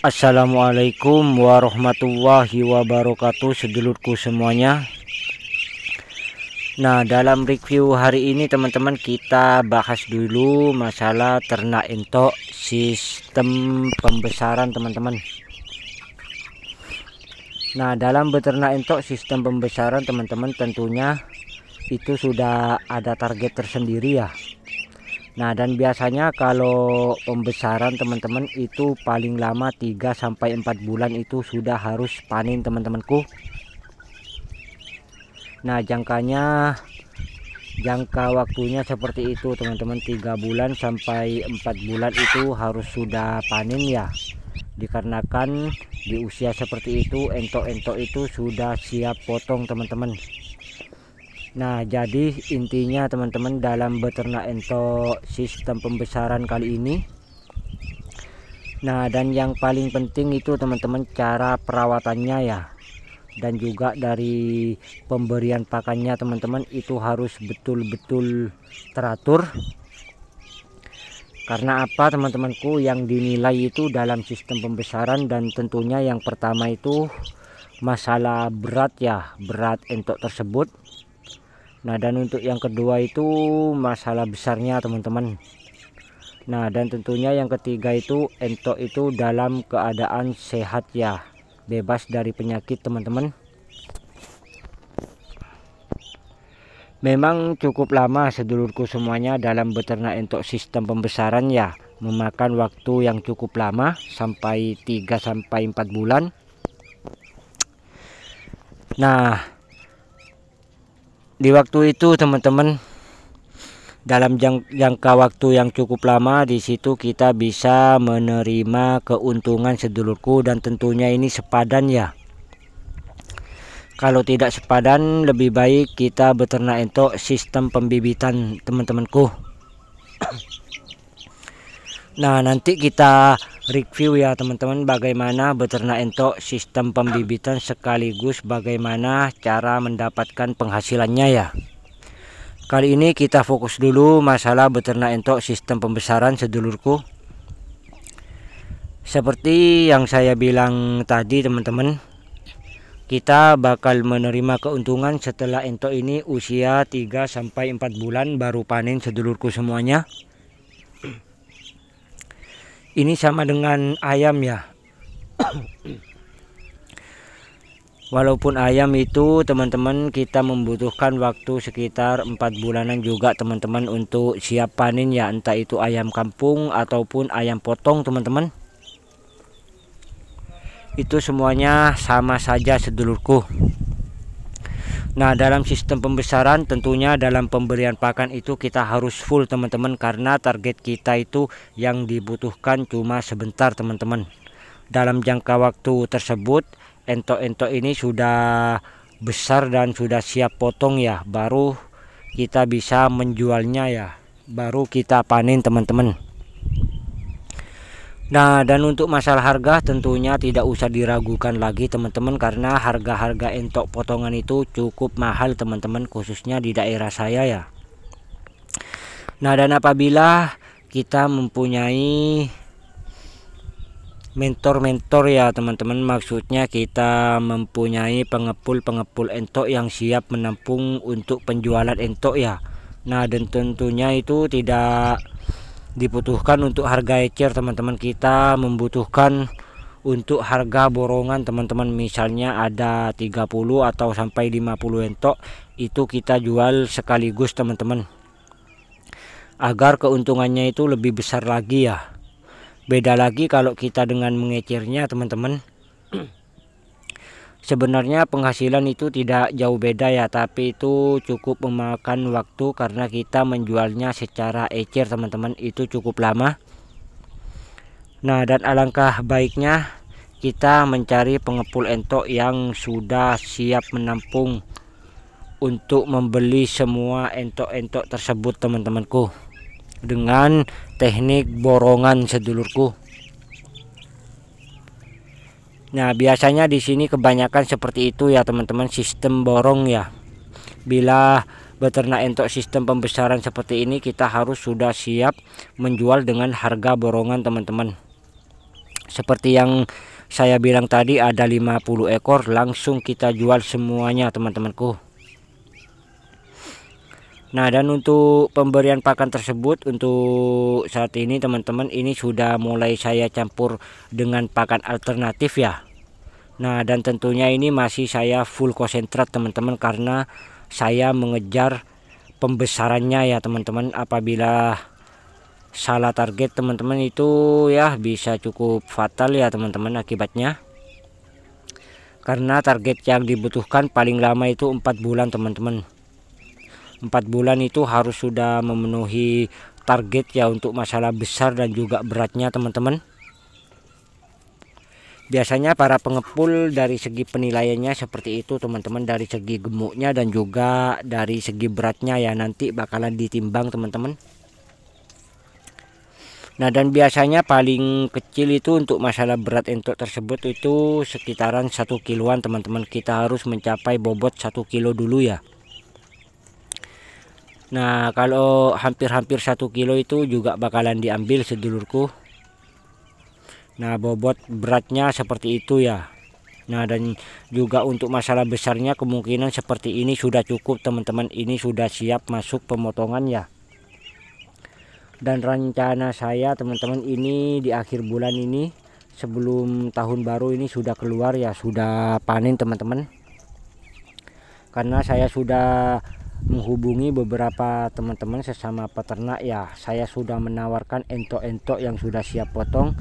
Assalamualaikum warahmatullahi wabarakatuh sedulurku semuanya Nah dalam review hari ini teman-teman kita bahas dulu masalah ternak entok sistem pembesaran teman-teman Nah dalam beternak entok sistem pembesaran teman-teman tentunya itu sudah ada target tersendiri ya Nah dan biasanya kalau pembesaran teman-teman itu paling lama 3 sampai 4 bulan itu sudah harus panen teman-temanku. Nah jangkanya jangka waktunya seperti itu teman-teman 3 bulan sampai 4 bulan itu harus sudah panen ya dikarenakan di usia seperti itu entok-entok itu sudah siap potong teman-teman Nah, jadi intinya teman-teman dalam beternak entok sistem pembesaran kali ini. Nah, dan yang paling penting itu teman-teman cara perawatannya ya. Dan juga dari pemberian pakannya teman-teman itu harus betul-betul teratur. Karena apa teman-temanku yang dinilai itu dalam sistem pembesaran dan tentunya yang pertama itu masalah berat ya, berat entok tersebut Nah dan untuk yang kedua itu masalah besarnya teman-teman Nah dan tentunya yang ketiga itu entok itu dalam keadaan sehat ya Bebas dari penyakit teman-teman Memang cukup lama sedulurku semuanya dalam beternak entok sistem pembesaran ya Memakan waktu yang cukup lama sampai 3-4 bulan Nah di waktu itu teman-teman dalam jang jangka waktu yang cukup lama di situ kita bisa menerima keuntungan sedulurku dan tentunya ini sepadan ya kalau tidak sepadan lebih baik kita beternak entok sistem pembibitan teman-temanku nah nanti kita review ya teman-teman bagaimana beternak entok sistem pembibitan sekaligus bagaimana cara mendapatkan penghasilannya ya kali ini kita fokus dulu masalah beternak entok sistem pembesaran sedulurku seperti yang saya bilang tadi teman-teman kita bakal menerima keuntungan setelah entok ini usia 3-4 bulan baru panen sedulurku semuanya ini sama dengan ayam ya Walaupun ayam itu teman-teman kita membutuhkan waktu sekitar 4 bulanan juga teman-teman untuk siap panen ya entah itu ayam kampung ataupun ayam potong teman-teman Itu semuanya sama saja sedulurku Nah dalam sistem pembesaran tentunya dalam pemberian pakan itu kita harus full teman-teman karena target kita itu yang dibutuhkan cuma sebentar teman-teman dalam jangka waktu tersebut ento-ento ini sudah besar dan sudah siap potong ya baru kita bisa menjualnya ya baru kita panen teman-teman Nah, dan untuk masalah harga tentunya tidak usah diragukan lagi teman-teman karena harga-harga entok potongan itu cukup mahal teman-teman khususnya di daerah saya ya. Nah, dan apabila kita mempunyai mentor-mentor ya teman-teman maksudnya kita mempunyai pengepul-pengepul entok yang siap menampung untuk penjualan entok ya. Nah, dan tentunya itu tidak dibutuhkan untuk harga ecer teman-teman kita membutuhkan untuk harga borongan teman-teman misalnya ada 30 atau sampai 50 entok itu kita jual sekaligus teman-teman agar keuntungannya itu lebih besar lagi ya beda lagi kalau kita dengan mengecernya teman-teman Sebenarnya penghasilan itu tidak jauh beda ya tapi itu cukup memakan waktu karena kita menjualnya secara ecer teman-teman itu cukup lama Nah dan alangkah baiknya kita mencari pengepul entok yang sudah siap menampung untuk membeli semua entok-entok tersebut teman-temanku dengan teknik borongan sedulurku Nah, biasanya di sini kebanyakan seperti itu ya, teman-teman, sistem borong ya. Bila beternak untuk sistem pembesaran seperti ini, kita harus sudah siap menjual dengan harga borongan, teman-teman. Seperti yang saya bilang tadi ada 50 ekor, langsung kita jual semuanya, teman-temanku. Nah dan untuk pemberian pakan tersebut untuk saat ini teman-teman ini sudah mulai saya campur dengan pakan alternatif ya Nah dan tentunya ini masih saya full konsentrat teman-teman karena saya mengejar pembesarannya ya teman-teman apabila salah target teman-teman itu ya bisa cukup fatal ya teman-teman akibatnya karena target yang dibutuhkan paling lama itu empat bulan teman-teman empat bulan itu harus sudah memenuhi target ya untuk masalah besar dan juga beratnya teman-teman biasanya para pengepul dari segi penilaiannya seperti itu teman-teman dari segi gemuknya dan juga dari segi beratnya ya nanti bakalan ditimbang teman-teman Nah dan biasanya paling kecil itu untuk masalah berat entok tersebut itu sekitaran satu kiloan teman-teman kita harus mencapai bobot satu kilo dulu ya Nah kalau hampir-hampir satu kilo itu juga bakalan diambil sedulurku. Nah bobot beratnya seperti itu ya. Nah dan juga untuk masalah besarnya kemungkinan seperti ini sudah cukup teman-teman. Ini sudah siap masuk pemotongan ya. Dan rencana saya teman-teman ini di akhir bulan ini sebelum tahun baru ini sudah keluar ya sudah panen teman-teman. Karena saya sudah menghubungi beberapa teman-teman sesama peternak ya saya sudah menawarkan entok-entok yang sudah siap potong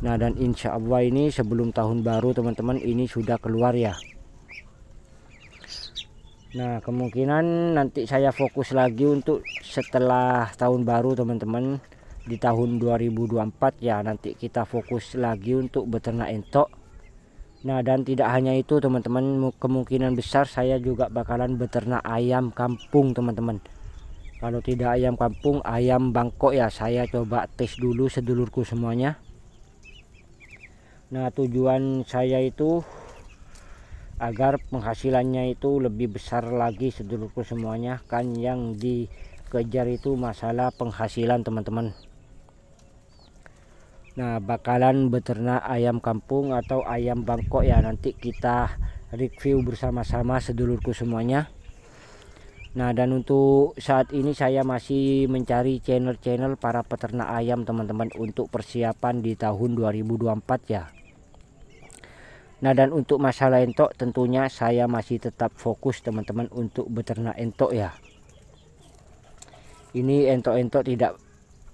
nah dan insya Allah ini sebelum tahun baru teman-teman ini sudah keluar ya nah kemungkinan nanti saya fokus lagi untuk setelah tahun baru teman-teman di tahun 2024 ya nanti kita fokus lagi untuk beternak entok Nah dan tidak hanya itu teman-teman kemungkinan besar saya juga bakalan beternak ayam kampung teman-teman Kalau tidak ayam kampung ayam bangkok ya saya coba tes dulu sedulurku semuanya Nah tujuan saya itu agar penghasilannya itu lebih besar lagi sedulurku semuanya Kan yang dikejar itu masalah penghasilan teman-teman Nah, bakalan beternak ayam kampung atau ayam Bangkok ya. Nanti kita review bersama-sama sedulurku semuanya. Nah, dan untuk saat ini saya masih mencari channel-channel para peternak ayam teman-teman untuk persiapan di tahun 2024 ya. Nah, dan untuk masalah entok tentunya saya masih tetap fokus teman-teman untuk beternak entok ya. Ini entok-entok tidak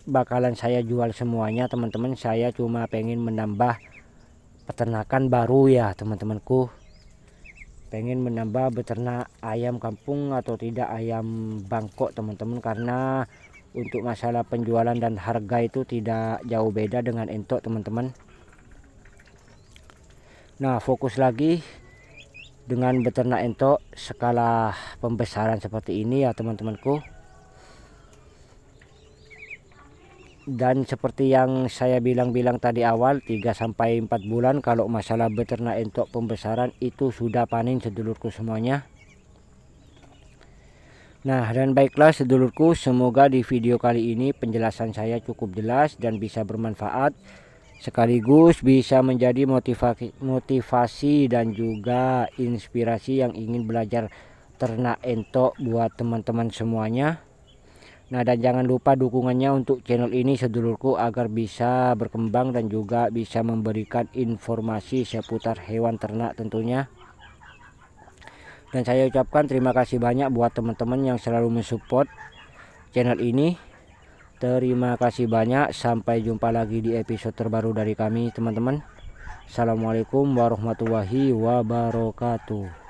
bakalan saya jual semuanya teman-teman saya cuma pengen menambah peternakan baru ya teman-temanku pengen menambah beternak ayam kampung atau tidak ayam bangkok teman-teman karena untuk masalah penjualan dan harga itu tidak jauh beda dengan entok teman-teman nah fokus lagi dengan beternak entok skala pembesaran seperti ini ya teman-temanku dan seperti yang saya bilang-bilang tadi awal 3 sampai 4 bulan kalau masalah beternak entok pembesaran itu sudah panen sedulurku semuanya Nah dan baiklah sedulurku semoga di video kali ini penjelasan saya cukup jelas dan bisa bermanfaat Sekaligus bisa menjadi motivasi, motivasi dan juga inspirasi yang ingin belajar ternak entok buat teman-teman semuanya Nah dan jangan lupa dukungannya untuk channel ini sedulurku agar bisa berkembang dan juga bisa memberikan informasi seputar hewan ternak tentunya. Dan saya ucapkan terima kasih banyak buat teman-teman yang selalu mensupport channel ini. Terima kasih banyak. Sampai jumpa lagi di episode terbaru dari kami teman-teman. Assalamualaikum warahmatullahi wabarakatuh.